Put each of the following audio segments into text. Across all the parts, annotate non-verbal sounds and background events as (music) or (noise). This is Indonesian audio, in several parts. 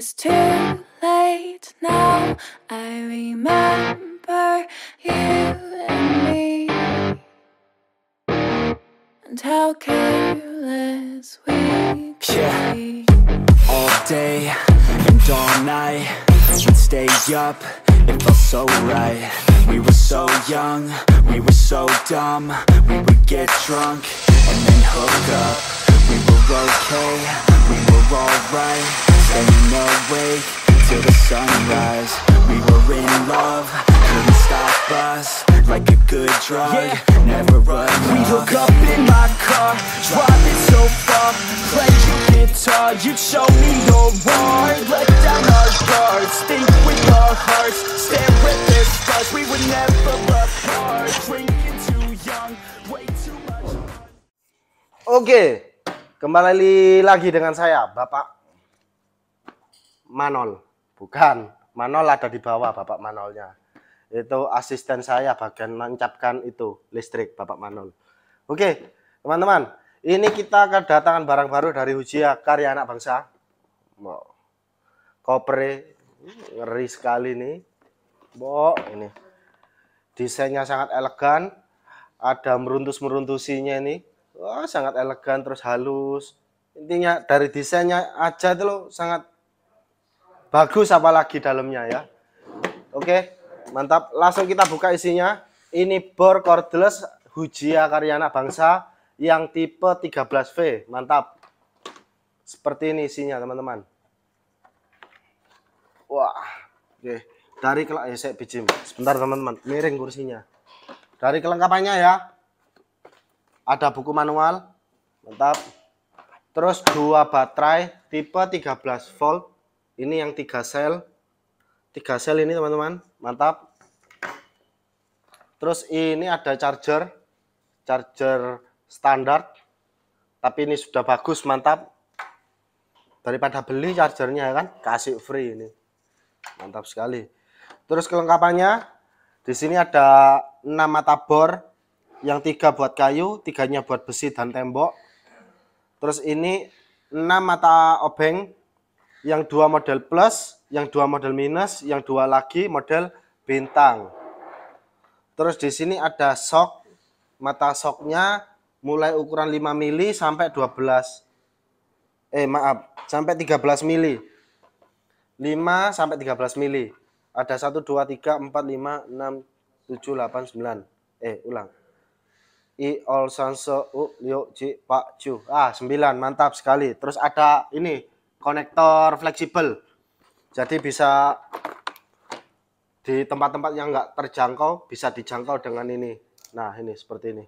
It's too late now. I remember you and me, and how careless we yeah. Be. All day and all night, we'd stay up. It felt so right. We were so young, we were so dumb. We would get drunk and then hook up. We were okay, we were alright Staying awake till the sunrise We were in love, couldn't stop us Like a good drug, yeah. never run We hook up in my car, driving so far Play your guitar, you show me your art Let down our guards, think with our hearts Stare at their stars, we were never apart Drinking too young, way too much okay. kembali lagi dengan saya, Bapak Manol. Bukan, Manol ada di bawah Bapak Manolnya. Itu asisten saya bagian mencapkan itu listrik Bapak Manol. Oke, teman-teman, ini kita kedatangan barang baru dari Hujia karya anak bangsa. Kopre ngeri sekali nih. Bo, ini. Desainnya sangat elegan. Ada meruntus-meruntusinya ini. Wah, sangat elegan terus halus. Intinya dari desainnya aja itu loh sangat bagus apalagi dalamnya ya oke mantap langsung kita buka isinya ini bor cordless Hujia Karyana Bangsa yang tipe 13V mantap seperti ini isinya teman-teman wah oke dari kelak ya eh, saya bijim sebentar teman-teman miring kursinya dari kelengkapannya ya ada buku manual mantap terus dua baterai tipe 13 volt ini yang tiga sel. Tiga sel ini teman-teman. Mantap. Terus ini ada charger. Charger standar. Tapi ini sudah bagus, mantap. Daripada beli chargernya ya kan, kasih free ini. Mantap sekali. Terus kelengkapannya di sini ada 6 mata bor, yang tiga buat kayu, tiganya buat besi dan tembok. Terus ini 6 mata obeng yang dua model plus, yang dua model minus, yang dua lagi model bintang. Terus di sini ada sok, mata soknya mulai ukuran 5 mili sampai 12 eh maaf sampai 13 mili 5 sampai 13 mili ada 1 2 3 4 5 6 7 8 9 eh ulang i ol sanso u liu ji pak ju ah 9 mantap sekali terus ada ini konektor fleksibel. Jadi bisa di tempat-tempat yang nggak terjangkau bisa dijangkau dengan ini. Nah, ini seperti ini.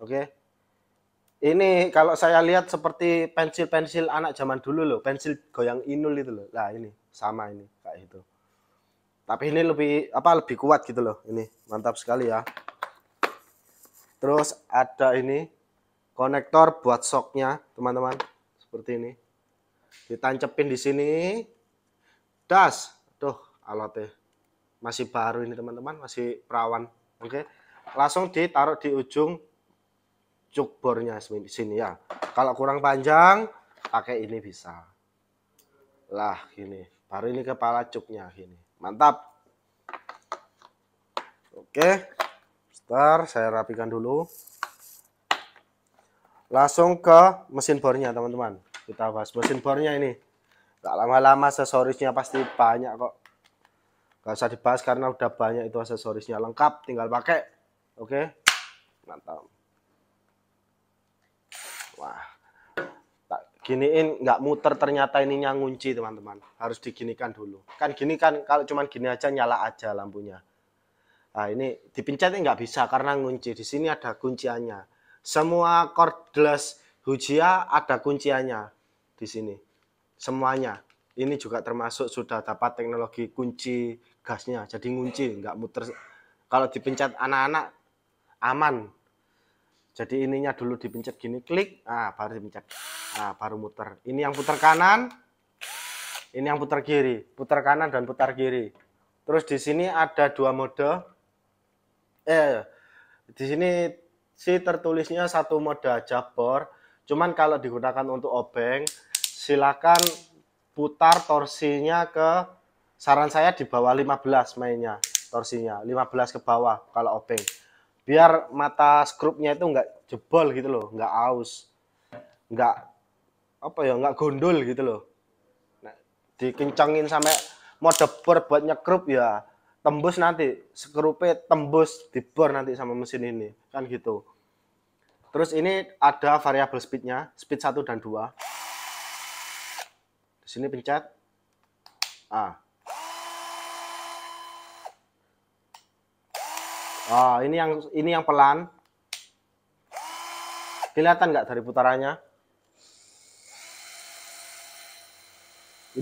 Oke. Ini kalau saya lihat seperti pensil-pensil anak zaman dulu loh, pensil goyang inul itu loh. Nah, ini sama ini kayak itu. Tapi ini lebih apa lebih kuat gitu loh. Ini mantap sekali ya. Terus ada ini konektor buat soknya, teman-teman. Seperti ini ditancepin di sini das tuh alatnya masih baru ini teman-teman masih perawan oke okay. langsung ditaruh di ujung cukbornya sini ya kalau kurang panjang pakai ini bisa lah ini baru ini kepala cuknya ini mantap oke okay. saya rapikan dulu langsung ke mesin bornya teman-teman kita bahas mesin bornya ini gak lama-lama aksesorisnya pasti banyak kok gak usah dibahas karena udah banyak itu aksesorisnya lengkap tinggal pakai oke mantap wah tak giniin nggak muter ternyata ini yang ngunci teman-teman harus diginikan dulu kan gini kan kalau cuman gini aja nyala aja lampunya nah ini dipencet nggak bisa karena ngunci di sini ada kunciannya semua cordless Hujia ada kunciannya di sini. Semuanya. Ini juga termasuk sudah dapat teknologi kunci gasnya. Jadi ngunci, nggak muter. Kalau dipencet anak-anak aman. Jadi ininya dulu dipencet gini, klik, ah baru dipencet. Ah baru muter. Ini yang putar kanan, ini yang putar kiri, putar kanan dan putar kiri. Terus di sini ada dua mode. Eh, di sini si tertulisnya satu mode aja Cuman kalau digunakan untuk obeng, silakan putar torsinya ke saran saya di bawah 15 mainnya torsinya 15 ke bawah kalau obeng biar mata skrupnya itu nggak jebol gitu loh nggak aus nggak apa ya nggak gondol gitu loh nah, dikencangin sampai mode bor buat nyekrup ya tembus nanti skrupnya tembus di bor nanti sama mesin ini kan gitu terus ini ada variabel speednya speed 1 dan 2 Sini pencet A. Ah, ini yang ini yang pelan. Kelihatan nggak dari putarannya?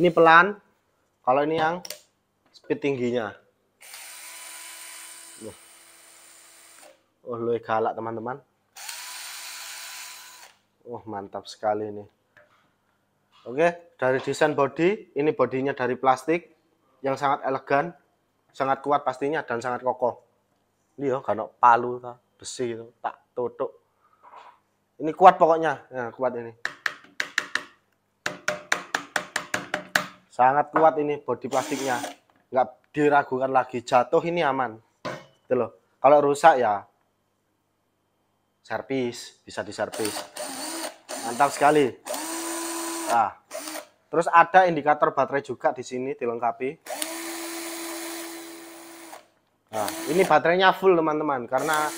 Ini pelan. Kalau ini yang speed tingginya. Oh, lu galak teman-teman. Oh, mantap sekali ini Oke, dari desain body, ini bodinya dari plastik yang sangat elegan, sangat kuat pastinya dan sangat kokoh. Ini yo ya, karena palu besi itu tak tutup. Ini kuat pokoknya, nah, kuat ini. Sangat kuat ini body plastiknya, nggak diragukan lagi jatuh ini aman. Itu Kalau rusak ya servis, bisa diservis. Mantap sekali. Nah, terus ada indikator baterai juga di sini dilengkapi. Nah, ini baterainya full teman-teman karena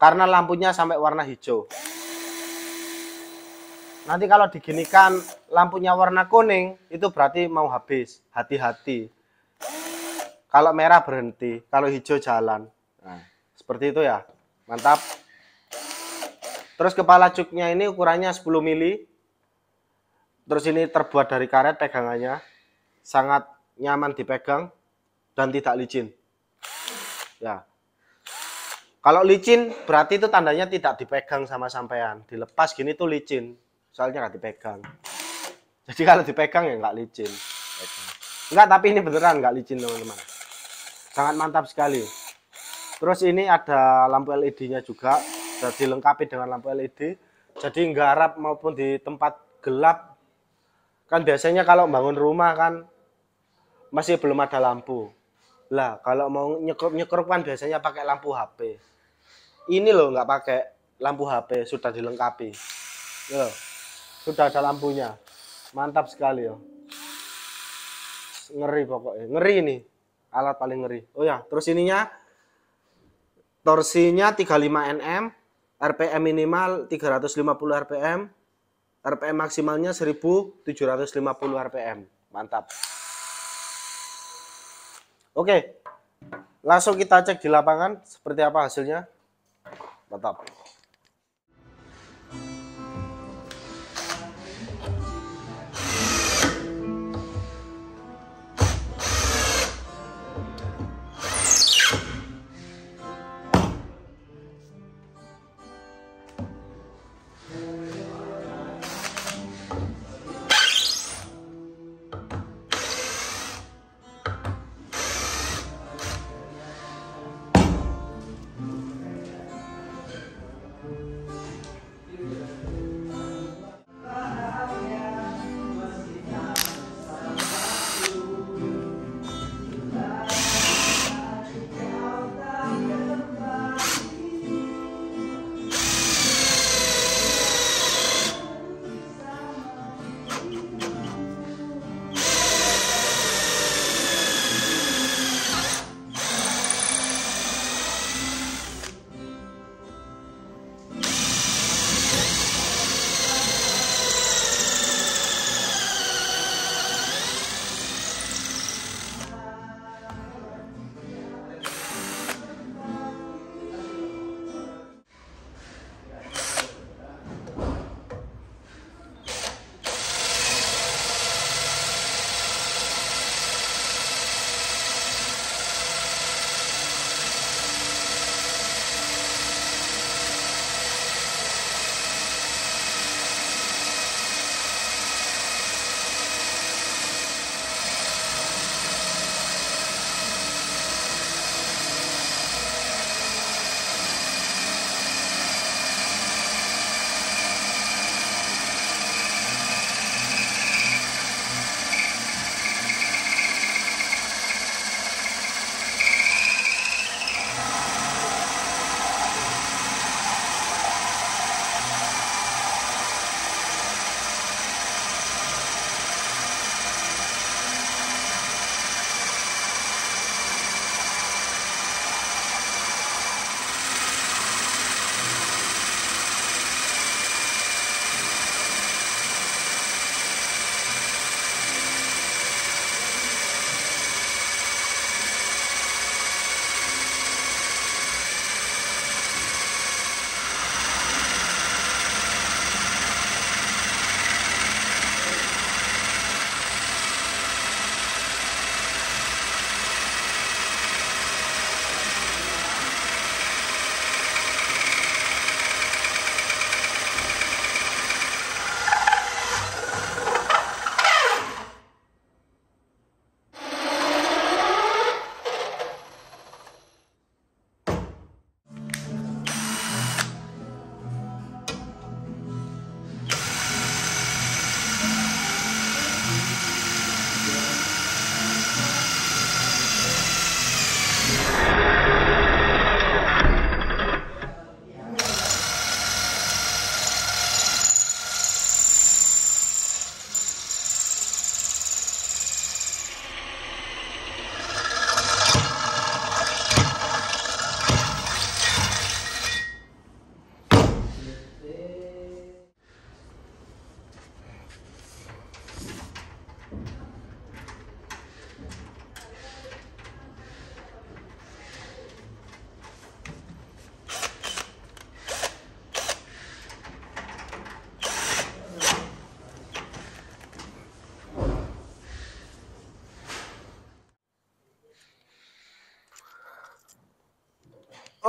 karena lampunya sampai warna hijau. Nanti kalau diginikan lampunya warna kuning itu berarti mau habis. Hati-hati. Kalau merah berhenti, kalau hijau jalan. Nah, seperti itu ya. Mantap. Terus kepala cuknya ini ukurannya 10 mili. Terus ini terbuat dari karet pegangannya, sangat nyaman dipegang dan tidak licin. Ya. Kalau licin berarti itu tandanya tidak dipegang sama sampean. Dilepas gini tuh licin. Soalnya nggak dipegang. Jadi kalau dipegang ya nggak licin. Enggak, tapi ini beneran nggak licin teman-teman. Sangat mantap sekali. Terus ini ada lampu LED-nya juga. Sudah dilengkapi dengan lampu LED. Jadi nggak harap maupun di tempat gelap Kan biasanya kalau bangun rumah kan masih belum ada lampu. Lah, kalau mau nyekrup-nyekrup kan biasanya pakai lampu HP. Ini loh nggak pakai lampu HP, sudah dilengkapi. Loh, sudah ada lampunya. Mantap sekali ya. Ngeri pokoknya, ngeri ini. Alat paling ngeri. Oh ya, terus ininya torsinya 35 Nm, RPM minimal 350 RPM, RPM maksimalnya 1750 RPM. Mantap. Oke. Langsung kita cek di lapangan seperti apa hasilnya. Mantap.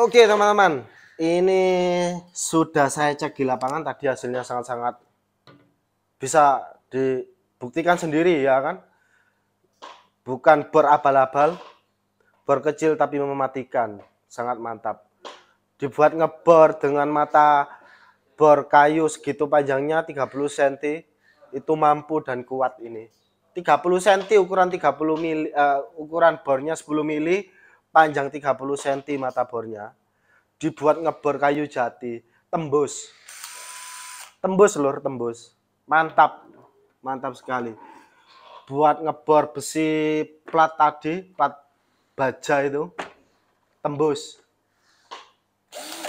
Oke teman-teman, ini sudah saya cek di lapangan tadi hasilnya sangat-sangat bisa dibuktikan sendiri ya kan. Bukan berabal-abal, berkecil tapi mematikan, sangat mantap. Dibuat ngebor dengan mata bor kayu segitu panjangnya 30 cm itu mampu dan kuat ini. 30 cm ukuran 30 mili, uh, ukuran bornya 10 mili panjang 30 cm mata bornya, dibuat ngebor kayu jati, tembus. Tembus lur, tembus. Mantap. Mantap sekali. Buat ngebor besi plat tadi, plat baja itu tembus.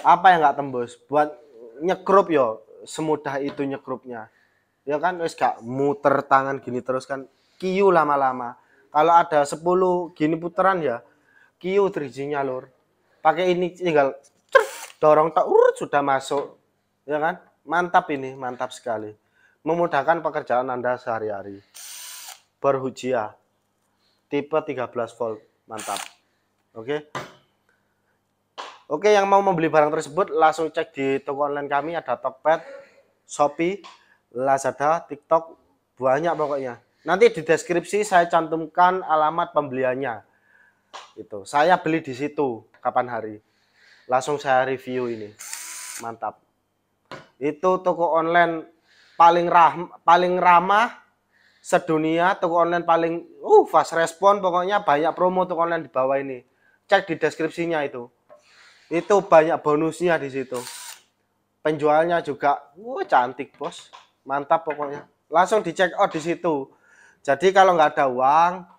Apa yang nggak tembus? Buat nyekrup yo, semudah itu nyekrupnya. Ya kan wis gak muter tangan gini terus kan kiu lama-lama. Kalau ada 10 gini putaran ya Q 3G-nya Pakai ini tinggal dorong tak urut sudah masuk. Ya kan? Mantap ini, mantap sekali. Memudahkan pekerjaan Anda sehari-hari. Berhujia. Tipe 13 volt. Mantap. Oke. Okay? Oke, yang mau membeli barang tersebut langsung cek di toko online kami ada Tokped, Shopee, Lazada, TikTok, banyak pokoknya. Nanti di deskripsi saya cantumkan alamat pembeliannya itu saya beli di situ kapan hari langsung saya review ini mantap itu toko online paling rah paling ramah sedunia toko online paling uh fast respon pokoknya banyak promo toko online di bawah ini cek di deskripsinya itu itu banyak bonusnya di situ penjualnya juga wah uh, cantik bos mantap pokoknya langsung dicek out di situ jadi kalau nggak ada uang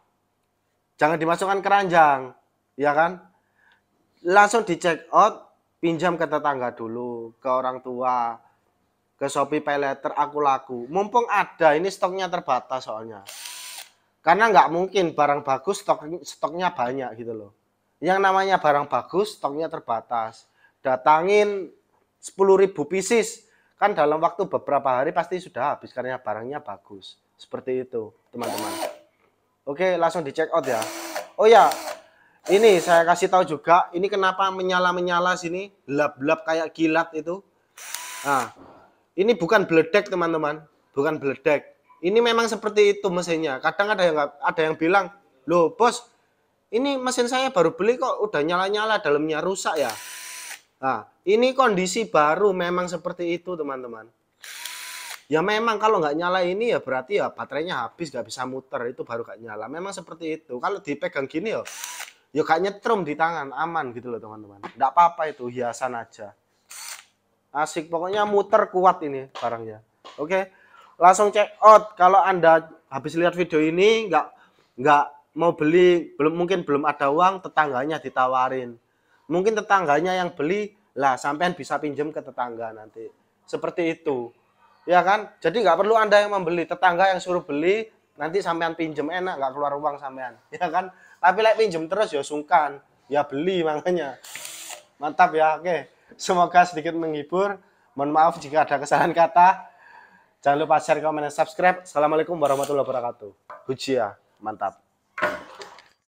jangan dimasukkan keranjang ya kan langsung di check out pinjam ke tetangga dulu ke orang tua ke Shopee Paylater aku laku mumpung ada ini stoknya terbatas soalnya karena nggak mungkin barang bagus stok stoknya banyak gitu loh yang namanya barang bagus stoknya terbatas datangin 10.000 pieces kan dalam waktu beberapa hari pasti sudah habis karena barangnya bagus seperti itu teman-teman Oke, langsung di check out ya. Oh ya, ini saya kasih tahu juga, ini kenapa menyala-menyala sini, gelap-gelap kayak kilat itu. Nah, ini bukan bledek teman-teman, bukan bledek. Ini memang seperti itu mesinnya. Kadang ada yang ada yang bilang, loh bos, ini mesin saya baru beli kok udah nyala-nyala, dalamnya rusak ya. Nah, ini kondisi baru memang seperti itu teman-teman. Ya memang kalau nggak nyala ini ya berarti ya baterainya habis nggak bisa muter itu baru nggak nyala. Memang seperti itu. Kalau dipegang gini ya, ya kayaknya nyetrum di tangan aman gitu loh teman-teman. Nggak apa-apa itu hiasan aja. Asik pokoknya muter kuat ini barangnya. Oke, langsung check out. Kalau anda habis lihat video ini nggak nggak mau beli belum mungkin belum ada uang tetangganya ditawarin. Mungkin tetangganya yang beli lah sampean bisa pinjam ke tetangga nanti. Seperti itu ya kan jadi nggak perlu anda yang membeli tetangga yang suruh beli nanti sampean pinjem enak nggak keluar uang sampean (laughs) ya kan tapi like pinjem terus ya sungkan ya beli makanya mantap ya oke semoga sedikit menghibur mohon maaf jika ada kesalahan kata jangan lupa share komen dan subscribe assalamualaikum warahmatullahi wabarakatuh hujia ya, mantap